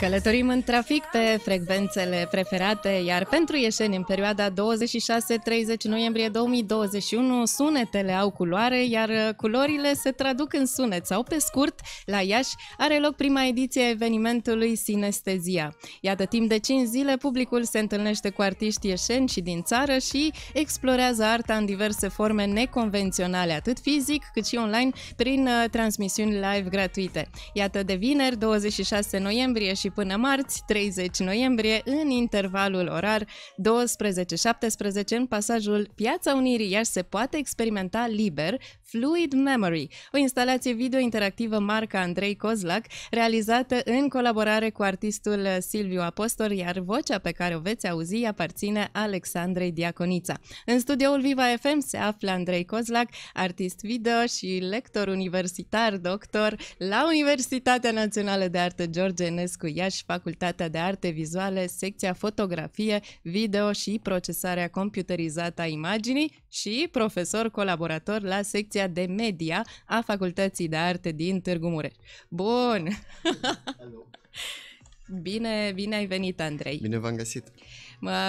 Călătorim în trafic pe frecvențele preferate, iar pentru ieșeni în perioada 26-30 noiembrie 2021 sunetele au culoare, iar culorile se traduc în sunet sau pe scurt, la Iași are loc prima ediție a evenimentului Sinestezia. Iată, timp de 5 zile publicul se întâlnește cu artiști ieșeni și din țară și explorează arta în diverse forme neconvenționale, atât fizic cât și online, prin uh, transmisiuni live gratuite. Iată, de vineri, 26 noiembrie și până marți, 30 noiembrie, în intervalul orar 12-17 în pasajul Piața Unirii iar se poate experimenta liber Fluid Memory, o instalație video interactivă marca Andrei Kozlak realizată în colaborare cu artistul Silviu Apostor, iar vocea pe care o veți auzi aparține Alexandrei Diaconița. În studioul Viva FM se află Andrei Kozlak artist video și lector universitar, doctor la Universitatea Națională de Artă George Enescu Iași, Facultatea de Arte Vizuale, secția Fotografie, Video și Procesarea Computerizată a Imaginii și profesor colaborator la secția de Media a Facultății de Arte din Târgu Mureș. Bun! Bine, bine ai venit, Andrei! Bine v-am găsit!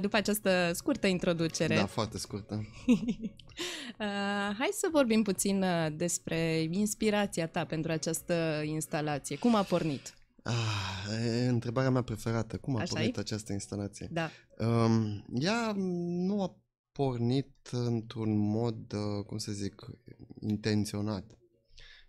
După această scurtă introducere... Da, foarte scurtă. Uh, hai să vorbim puțin uh, despre inspirația ta pentru această instalație. Cum a pornit? Ah, e întrebarea mea preferată. Cum a Așa pornit e? această instalație? Da. Um, ea nu a pornit într-un mod, uh, cum să zic, intenționat.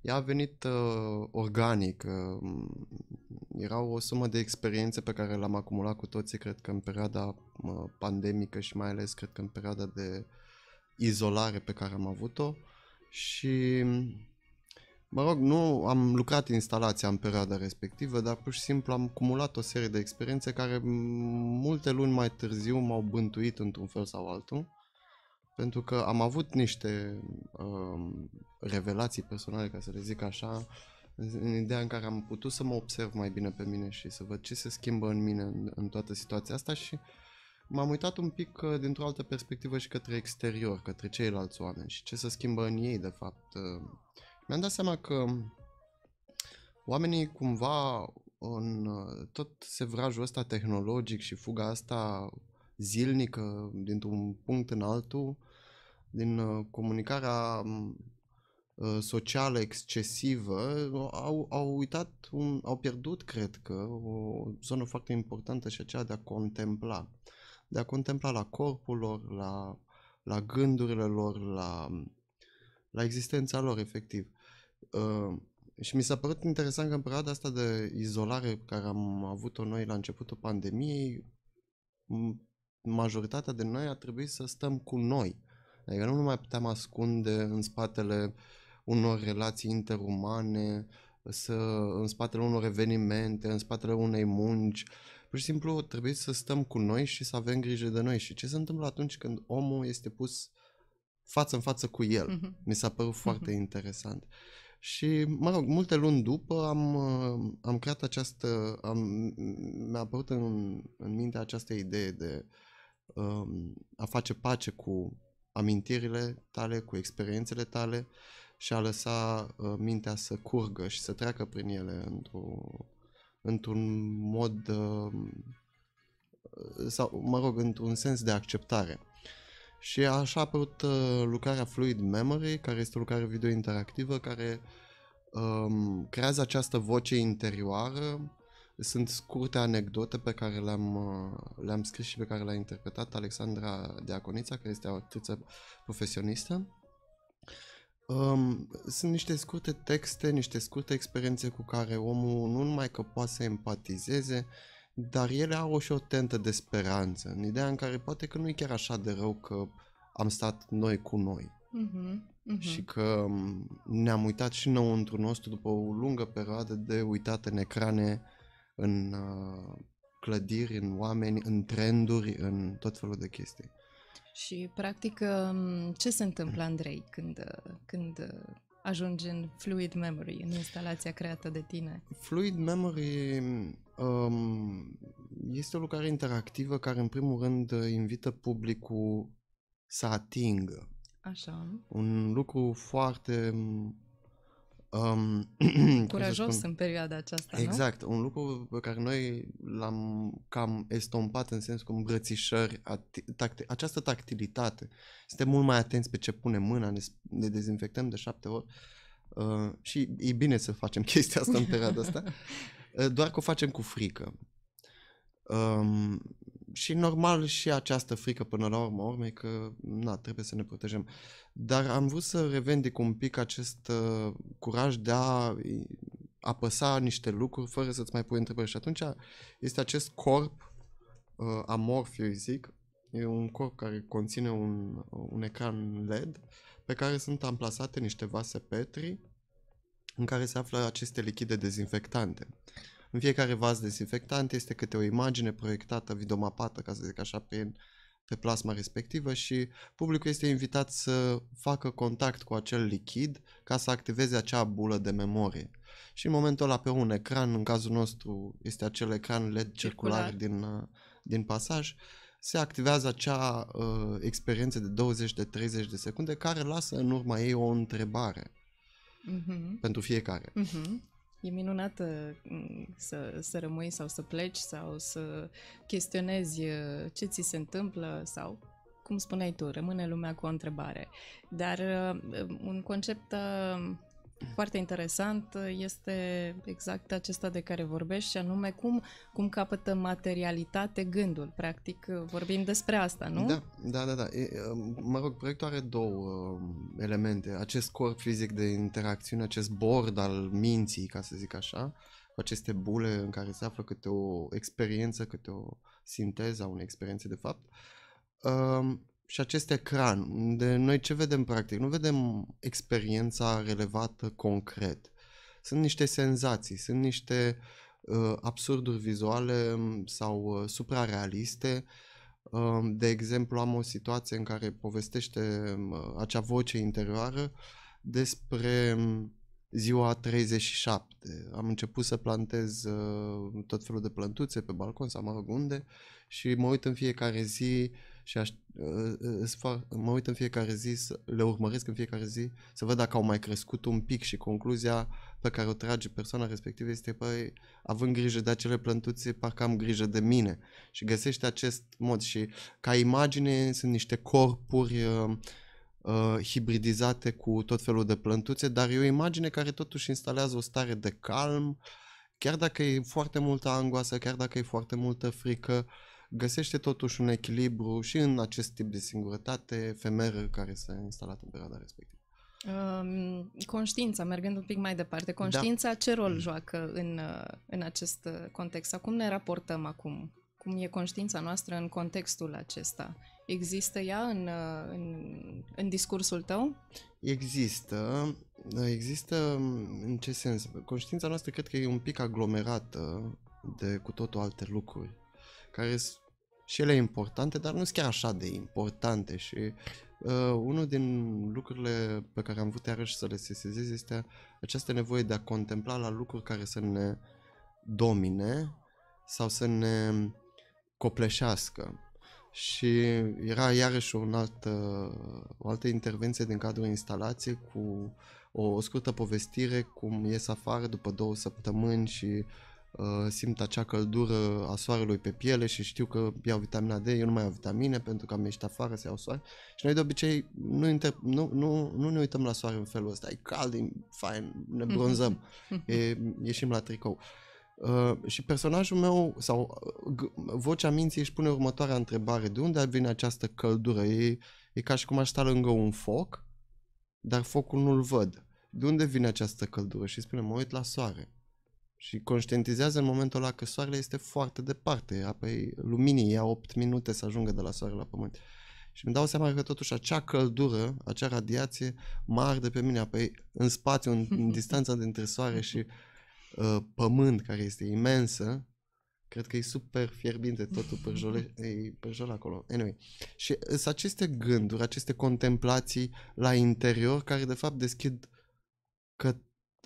Ea a venit uh, organic. Uh, era o sumă de experiențe pe care l-am acumulat cu toții, cred că în perioada uh, pandemică și mai ales cred că în perioada de izolare pe care am avut-o. Și Mă rog, nu am lucrat instalația în perioada respectivă, dar pur și simplu am cumulat o serie de experiențe care multe luni mai târziu m-au bântuit într-un fel sau altul, pentru că am avut niște uh, revelații personale, ca să le zic așa, în ideea în care am putut să mă observ mai bine pe mine și să văd ce se schimbă în mine în, în toată situația asta și m-am uitat un pic uh, dintr-o altă perspectivă și către exterior, către ceilalți oameni și ce se schimbă în ei, de fapt, uh, mi-am dat seama că oamenii cumva în uh, tot sevrajul ăsta tehnologic și fuga asta zilnică dintr-un punct în altul, din uh, comunicarea mm, uh, socială excesivă, au, au uitat, un, au pierdut, cred că, o zonă foarte importantă și aceea de a contempla. De a contempla la corpul lor, la, la gândurile lor, la mm, la existența lor, efectiv. Uh, și mi s-a părut interesant că în perioada asta de izolare care am avut-o noi la începutul pandemiei, majoritatea de noi a trebuit să stăm cu noi. Adică nu mai puteam ascunde în spatele unor relații interumane, să, în spatele unor evenimente, în spatele unei munci. Pur și simplu trebuie să stăm cu noi și să avem grijă de noi. Și ce se întâmplă atunci când omul este pus uh, față în față cu el. Uh-huh. Mi s-a părut uh-huh. foarte interesant. Și, mă rog, multe luni după am, uh, am creat această, am, mi-a apărut în, în minte această idee de um, a face pace cu amintirile tale, cu experiențele tale și a lăsa uh, mintea să curgă și să treacă prin ele într-un, într-un mod uh, sau, mă rog, într-un sens de acceptare. Și așa a apărut uh, lucrarea Fluid Memory, care este o lucrare video interactivă care um, creează această voce interioară. Sunt scurte anecdote pe care le-am, uh, le-am scris și pe care le-a interpretat Alexandra Diaconița, care este o actriță profesionistă. Um, sunt niște scurte texte, niște scurte experiențe cu care omul nu numai că poate să empatizeze, uh, dar ele au și o tentă de speranță, în ideea în care poate că nu e chiar așa de rău că am stat noi cu noi. Uh-huh. Uh-huh. Și că ne-am uitat și înăuntru nostru după o lungă perioadă de uitat în ecrane, în uh, clădiri, în oameni, în trenduri, în tot felul de chestii. Și, practic, um, ce se întâmplă, Andrei, când, uh, când uh, ajungi în fluid memory, în instalația creată de tine? Fluid memory um, este o lucrare interactivă care, în primul rând, invită publicul să atingă. Așa. Un lucru foarte Um, Curajos în perioada aceasta, Exact. Nu? Un lucru pe care noi l-am cam estompat în sens cu îmbrățișări, ati- tacti- această tactilitate. Suntem mult mai atenți pe ce punem mâna, ne, ne dezinfectăm de șapte ori uh, și e bine să facem chestia asta în perioada asta, uh, doar că o facem cu frică. Um, și normal și această frică până la urmă, urmă că na, trebuie să ne protejăm. Dar am vrut să revendic un pic acest uh, curaj de a apăsa niște lucruri fără să-ți mai pui întrebări. Și atunci este acest corp uh, amorf, eu zic, e un corp care conține un, un ecran LED pe care sunt amplasate niște vase Petri în care se află aceste lichide dezinfectante. În fiecare vas dezinfectant este câte o imagine proiectată, videomapată, ca să zic așa, pe, pe plasma respectivă și publicul este invitat să facă contact cu acel lichid ca să activeze acea bulă de memorie. Și în momentul ăla pe un ecran, în cazul nostru este acel ecran LED circular, circular din, uh, din pasaj, se activează acea uh, experiență de 20-30 de, de secunde care lasă în urma ei o întrebare uh-huh. pentru fiecare. Uh-huh. E minunată uh, să, să rămâi sau să pleci sau să chestionezi uh, ce ți se întâmplă sau cum spuneai tu, rămâne lumea cu o întrebare. Dar uh, un concept foarte interesant este exact acesta de care vorbești și anume cum, cum capătă materialitate gândul. Practic vorbim despre asta, nu? Da, da, da. da. E, um, mă rog, proiectul are două um, elemente. Acest corp fizic de interacțiune, acest bord al minții, ca să zic așa, cu aceste bule în care se află câte o experiență, câte o sinteză a unei experiențe de fapt. Um, și acest ecran, unde noi ce vedem practic? Nu vedem experiența relevată concret. Sunt niște senzații, sunt niște uh, absurduri vizuale um, sau uh, suprarealiste. Uh, de exemplu, am o situație în care povestește uh, acea voce interioară despre ziua 37. Am început să plantez uh, tot felul de plântuțe pe balcon sau mă rog unde și mă uit în fiecare zi uh, și aș, uh, uh, fac, mă uit în fiecare zi, le urmăresc în fiecare zi să văd dacă au mai crescut un pic și concluzia pe care o trage persoana respectivă este, păi, având grijă de acele plântuțe, parcă am grijă de mine și găsește acest mod și ca imagine sunt niște corpuri uh, uh, hibridizate cu tot felul de plântuțe, dar e o imagine care totuși instalează o stare de calm, chiar dacă e foarte multă angoasă, chiar dacă e foarte multă frică, uh, găsește totuși un echilibru și în acest tip de singurătate femeră care s-a instalat în perioada respectivă. Conștiința, mergând un pic mai departe, da. conștiința da. ce rol mm. joacă în, în acest context? Acum ne raportăm acum? Cum e conștiința noastră în contextul acesta? Există ea în, în, în discursul tău? Există. Există în ce sens? Conștiința noastră cred că e un pic aglomerată de cu totul alte lucruri care și ele importante, dar nu sunt chiar așa de importante și uh, unul din lucrurile pe care am vrut iarăși să le sesizez este această nevoie de a contempla la lucruri care să ne domine sau să ne copleșească. Și era iarăși o altă, uh, o altă intervenție din cadrul instalației cu o, o scurtă povestire cum ies afară după două săptămâni și uh, Uh, simt acea căldură a soarelui pe piele și știu că iau vitamina D, eu nu mai iau vitamine pentru că am ieșit afară să iau soare și noi de obicei nu, inter- nu, nu, nu ne uităm la soare în felul ăsta, e cald, e fain, ne bronzăm, e, ieșim la tricou. Uh, și personajul meu sau uh, g- vocea minții își pune următoarea întrebare, de unde vine această căldură? E, e ca și cum aș sta lângă un foc, dar focul nu-l văd. De unde vine această căldură? Și spune, mă uit la soare. Și conștientizează în momentul ăla că soarele este foarte departe, apoi luminii ia 8 minute să ajungă de la soare la pământ. Și îmi dau seama că totuși acea căldură, acea radiație mă arde pe mine, apoi în spațiu, în, în distanța dintre soare și uh, pământ, care este imensă, cred că e super fierbinte totul pârjole, e acolo. Anyway. Și sunt aceste gânduri, aceste contemplații la interior, care de fapt deschid că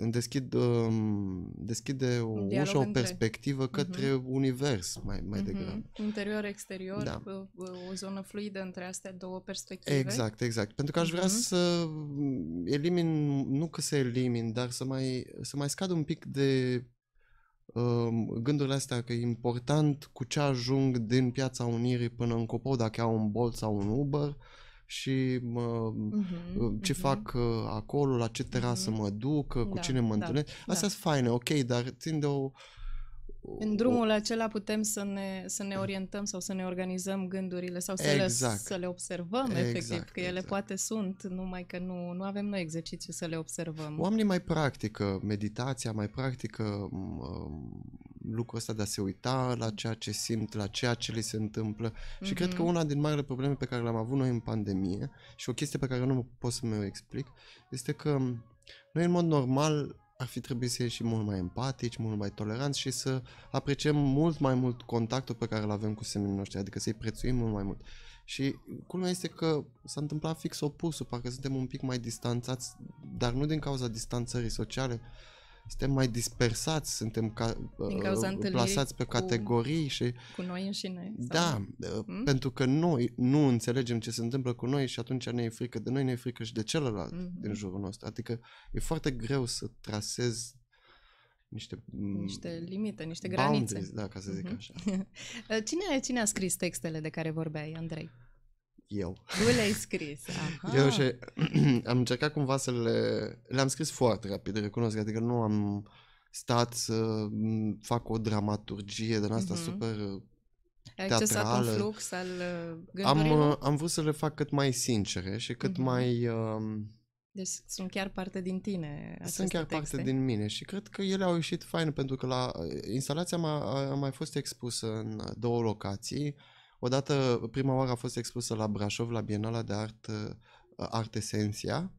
îmi deschid, um, deschide o un ușă, o perspectivă mhm. către uh-huh. univers mai, mai uh-huh. degrabă. Interior, exterior, da. o zonă fluidă între astea două perspective. Exact, exact. Pentru că aș vrea uh-huh. să elimin, nu că să elimin, dar să mai, să mai scad un pic de um, gândurile astea că e important cu ce ajung din piața Unirii până în Copou, dacă au un Bolt sau un Uber, uh, și mă, uh-huh, ce uh-huh. fac uh, acolo, la ce mhm. terasă uh-huh. mă duc, uh, cu da, cine mă da, întâlnesc. Da. Astea da. sunt faine, ok, dar țin de o... În drumul o... acela putem să ne, să ne orientăm sau să ne organizăm gândurile sau să, exact. le, să le observăm, exact, efectiv, că ele exact. poate sunt, numai că nu, nu avem noi exercițiu să le observăm. Oamenii mai practică meditația, mai practică um, lucrul ăsta de a se uita la mm. ceea ce simt, la ceea ce li se întâmplă. Mm-hmm. Și cred că mm-hmm. una din marile probleme pe care le-am avut noi în pandemie și o chestie pe care nu pot să mi-o explic este că mm, noi în mod normal ar fi trebuit să ieșim mult mai empatici, mult mai toleranți și să apreciem mult mai mult contactul pe care îl avem cu seminii noștri, adică să-i prețuim mult mai mult. Și culmea este că s-a întâmplat fix opusul, parcă suntem un pic mai distanțați, dar nu din cauza distanțării sociale, suntem mai dispersați, suntem ca, uh, plasați pe categorii și... Cu noi înșine. Sau? Da, hmm? pentru că noi nu înțelegem ce se întâmplă cu noi și atunci ne e frică de noi, ne e frică și de celălalt mm-hmm. din jurul nostru. Adică e foarte greu să trasezi niște, mm, niște limite, niște granițe. Da, ca să zic mm-hmm. așa. cine, cine a scris textele de care vorbeai, Andrei? eu. Tu le-ai scris, aha. Eu și am încercat cumva să le... Le-am scris foarte rapid, recunosc, adică nu am stat să fac o dramaturgie din asta mm-hmm. super ai un flux al uh, Am, uh, am vrut să le fac cât mai sincere și cât uh-huh. mai... Uh, deci sunt chiar parte din tine Sunt chiar texte. parte din mine și cred că ele au ieșit fain pentru că la instalația a, a mai fost expusă în două locații. Odată, prima oară a fost expusă la Brașov, la Bienala de Art, uh, Art Esenția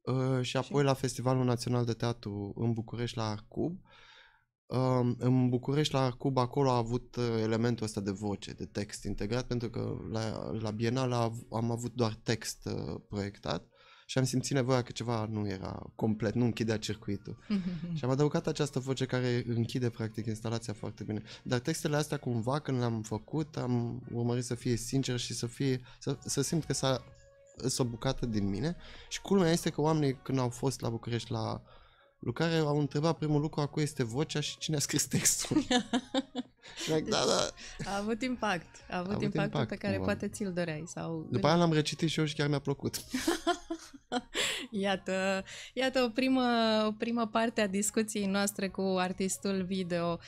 uh, și apoi la Festivalul Național de Teatru în București, la Arcub. Um, în București, la Arcub, acolo a avut uh, elementul ăsta de voce, de text integrat, pentru că la, la Bienala am avut doar text proiectat și am simțit nevoia că ceva nu era complet, nu închidea circuitul. Mm-hmm. Și am adăugat această voce care închide practic instalația foarte bine. Dar textele astea cumva când le-am făcut am urmărit să fie sincer și să fie, să, să simt că s-a o bucată din mine și culmea este că oamenii când au fost la București la lucrare au întrebat primul lucru a cui este vocea și cine a scris textul. Like, da, da. A avut impact. A avut, a avut impactul impact, pe care cumva. poate ți-l doreai. Sau... După aia l-am recitit și eu și chiar mi-a plăcut. iată, iată o primă, o primă parte a discuției noastre cu artistul video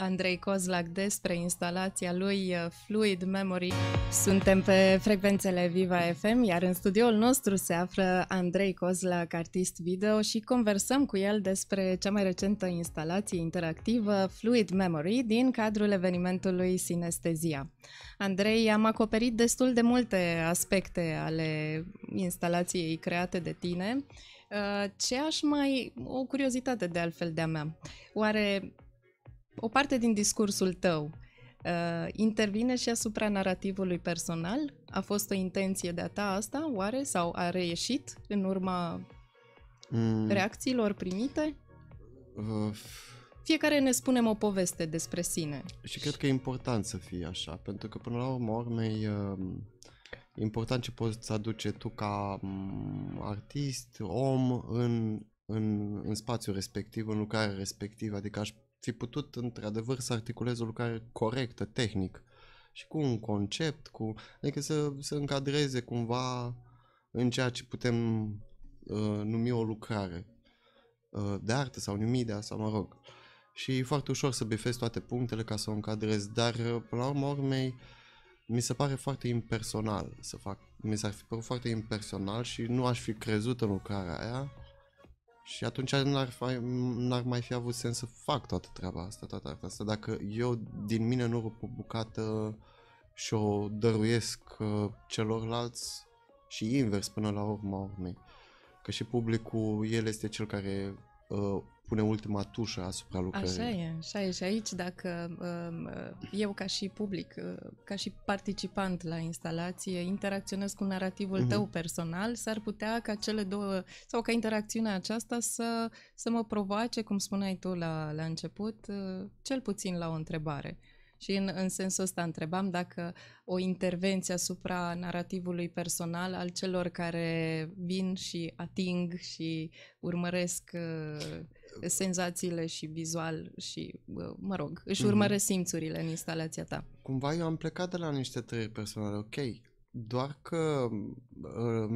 Andrei Kozlak despre instalația lui uh, Fluid Memory. Suntem pe frecvențele Viva FM, iar în studioul nostru se află Andrei Kozlak, artist video, și conversăm cu el despre cea mai recentă instalație interactivă Fluid Memory din cadrul evenimentului Sinestezia. Andrei, am acoperit destul de multe aspecte ale instalației create de tine. Uh, ce aș mai... o curiozitate de altfel de-a mea. Oare o parte din discursul tău uh, intervine și asupra narativului personal? A fost o intenție de-a ta asta, oare? Sau a reieșit în urma mm. reacțiilor primite? Uh. Fiecare ne spunem o poveste despre sine. Și cred că e important să fie așa, pentru că până la urmă, e um, important ce poți să aduce tu ca mm, artist, om, în, în, în spațiul respectiv, în lucrarea respectivă, adică aș ți-ai putut într-adevăr să articulezi o lucrare corectă, tehnic și cu un concept, cu, adică să, să încadreze cumva în ceea ce putem uh, numi o lucrare uh, de artă sau numidia sau mă rog. Și e foarte ușor să bifezi toate punctele ca să o încadrezi, dar uh, până la urmă urmei mi se pare foarte impersonal să fac, mi s-ar fi părut foarte impersonal și nu aș fi crezut în lucrarea aia și atunci n-ar, n-ar mai fi avut sens să fac toată treaba asta, toată arta asta, dacă eu din mine nu rup o bucată și o dăruiesc uh, celorlalți și invers până la urma urmei. Că și publicul, el este cel care Uh, pune ultima tușă asupra lucrării. Așa e, așa e. Și aici dacă um, uh, eu ca și public, uh, ca și participant la instalație, interacționez cu narativul mm-hmm. tău personal, s-ar putea ca cele două, sau ca interacțiunea aceasta să, să mă provoace, cum spuneai tu la, la început, cel puțin la o întrebare. Și în, în sensul ăsta întrebam dacă o intervenție asupra narativului personal al celor care vin și ating și urmăresc uh, uh. senzațiile și vizual și, uh, mă rog, își mhm. urmăresc simțurile în instalația ta. Cumva eu am plecat de la niște trăiri personale, ok, doar că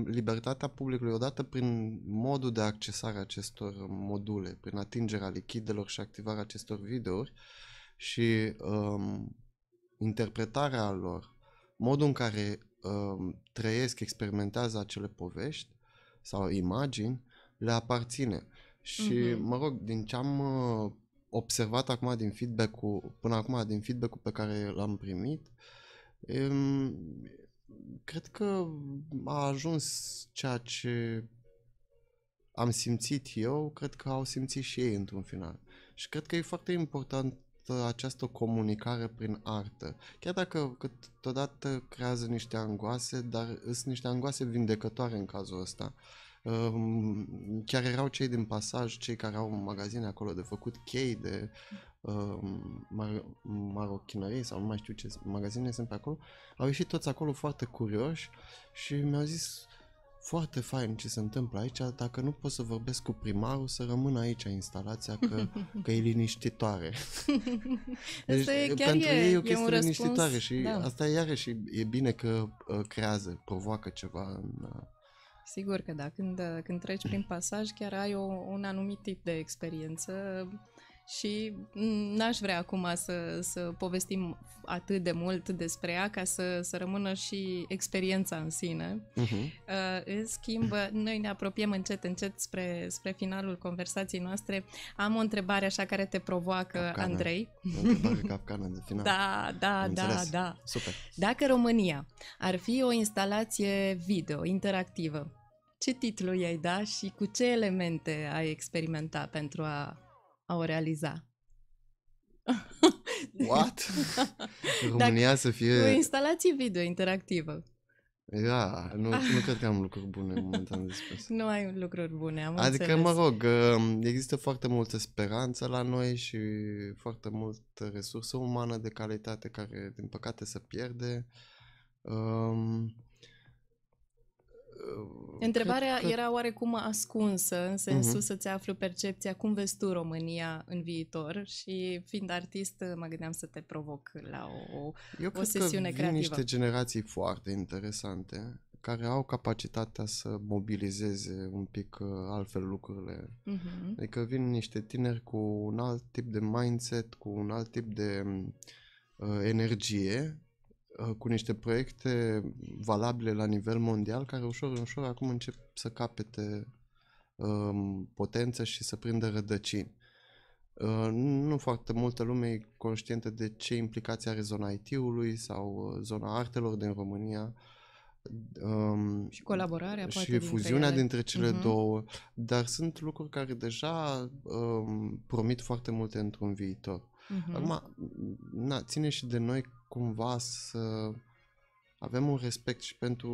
libertatea publicului, odată prin modul de accesare a acestor module, prin atingerea lichidelor și activarea acestor videouri, uh, și um, interpretarea lor, modul în care um, trăiesc, experimentează acele povești sau imagini, le aparține. Și, uh-huh. mă rog, din ce am uh, observat acum din feedback-ul, până acum din feedback-ul pe care l-am primit, um, cred că a ajuns ceea ce am simțit eu, cred că au simțit și ei într-un final. Și cred că e foarte important Uh, această comunicare prin artă. Chiar dacă câteodată creează niște angoase, dar sunt niște angoase vindecătoare în cazul ăsta. Um, chiar erau cei din pasaj, cei care au magazine acolo de făcut chei de um, mar- marochinării sau nu mai știu ce magazine sunt pe acolo, au ieșit toți acolo foarte curioși și mi-au zis foarte fain ce se întâmplă aici, dacă nu pot să vorbesc cu primarul, să rămână aici instalația, că, că e liniștitoare. deci, e chiar pentru e, ei e o chestie e liniștitoare răspuns, și da. asta e iarăși e bine că uh, creează, provoacă ceva în... Uh, Sigur că da, când, uh, când treci prin pasaj chiar ai o, un anumit tip de experiență și mm, n-aș vrea acum să, să povestim atât de mult despre ea ca să, să rămână și experiența în sine. Uh-huh. În schimb, noi ne apropiem încet, încet spre, spre finalul conversației noastre. Am o întrebare așa care te provoacă, capcană. Andrei. întrebare capcană de final. Da, da, Am da, înțeles. da. Super. Dacă România ar fi o instalație video, interactivă, ce titlu i-ai da și cu ce elemente ai experimenta pentru a a o realiza. What? România Dacă, să fie... O instalație video interactivă. Da, nu, nu cred că am lucruri bune momentan de spus. Nu ai lucruri bune, am Adică, înțeles. mă rog, um, există foarte multă speranță la noi și foarte multă resursă umană de calitate care, din păcate, se pierde. Um, Întrebarea că... era oarecum ascunsă, în sensul uh-huh. să-ți aflu percepția cum vezi tu România în viitor și fiind artist mă gândeam să te provoc la o, Eu o sesiune creativă. Eu că niște generații foarte interesante care au capacitatea să mobilizeze un pic uh, altfel lucrurile. Uh-huh. Adică vin niște tineri cu un alt tip de mindset, cu un alt tip de uh, energie Uh, cu niște proiecte valabile la nivel mondial care ușor, ușor acum încep să capete um, potență și să prindă rădăcini. Uh, nu foarte multă lume e conștientă de ce implicație are zona IT-ului sau uh, zona artelor din România. Um, și colaborarea și poate fuziunea dintre, dintre cele uh-huh. două. Dar sunt lucruri care deja um, promit foarte multe într-un viitor. Uh-huh. Acum, na, ține și de noi cumva să avem un respect și pentru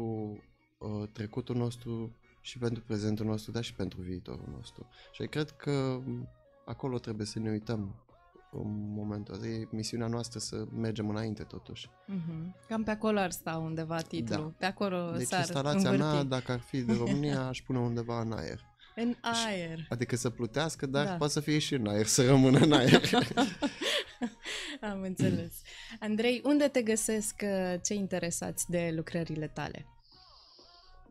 uh, trecutul nostru, și pentru prezentul nostru, dar și pentru viitorul nostru. Și cred că acolo trebuie să ne uităm în momentul ăsta. E misiunea noastră să mergem înainte, totuși. Mm-hmm. Cam pe acolo ar sta undeva titlul. Da. Pe acolo deci s-ar instalația mea, dacă ar fi de România, aș pune undeva în aer. În aer. Adică să plutească, dar da. poate să fie și în aer, să rămână în aer. Am înțeles. Andrei, unde te găsesc uh, cei interesați de lucrările tale?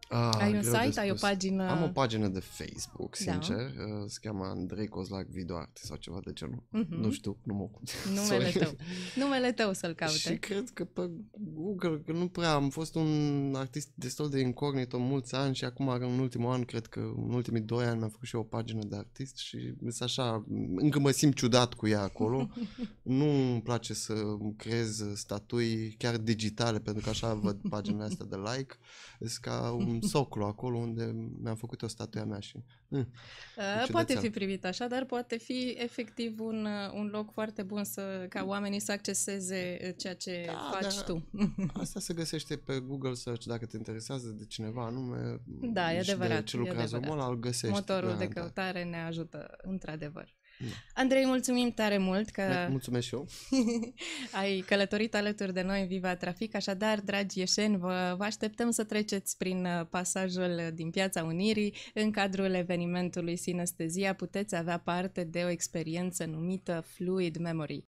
Ah, ai un site, ai o pagină? Am o pagină de Facebook, da. sincer. Da. Se cheamă Andrei Cozlac Vidoarte sau ceva de genul. Uh-huh. Nu știu, nu mă ocup. Numele tău. Numele tău să-l caute. Și cred că pe Google, că nu prea am fost un artist destul de incognito mulți ani și acum în ultimul an, cred că în ultimii doi ani mi-am făcut și eu o pagină de artist și sunt așa, încă mă simt ciudat cu ea acolo. nu îmi place să creez statui chiar digitale, pentru că așa văd paginile astea de like. Sunt ca un în Soclu, acolo unde mi-am făcut o statuia mea și... Mm, poate fi privit așa, dar poate fi efectiv un, uh, un loc foarte bun să, ca oamenii să acceseze uh, ceea ce da, faci da. tu. Asta se găsește pe Google Search dacă te interesează de cineva anume. Da, e adevărat. De ce lucrează omul îl găsești. Motorul da, de da. căutare da. ne ajută într-adevăr. Andrei, mulțumim tare mult că... Mulțumesc și eu. ai călătorit alături de noi în Viva Trafic, așadar, dragi ieșeni, vă, vă așteptăm să treceți prin uh, pasajul din Piața Unirii. În cadrul evenimentului Sinestezia puteți avea parte de o experiență numită Fluid Memory.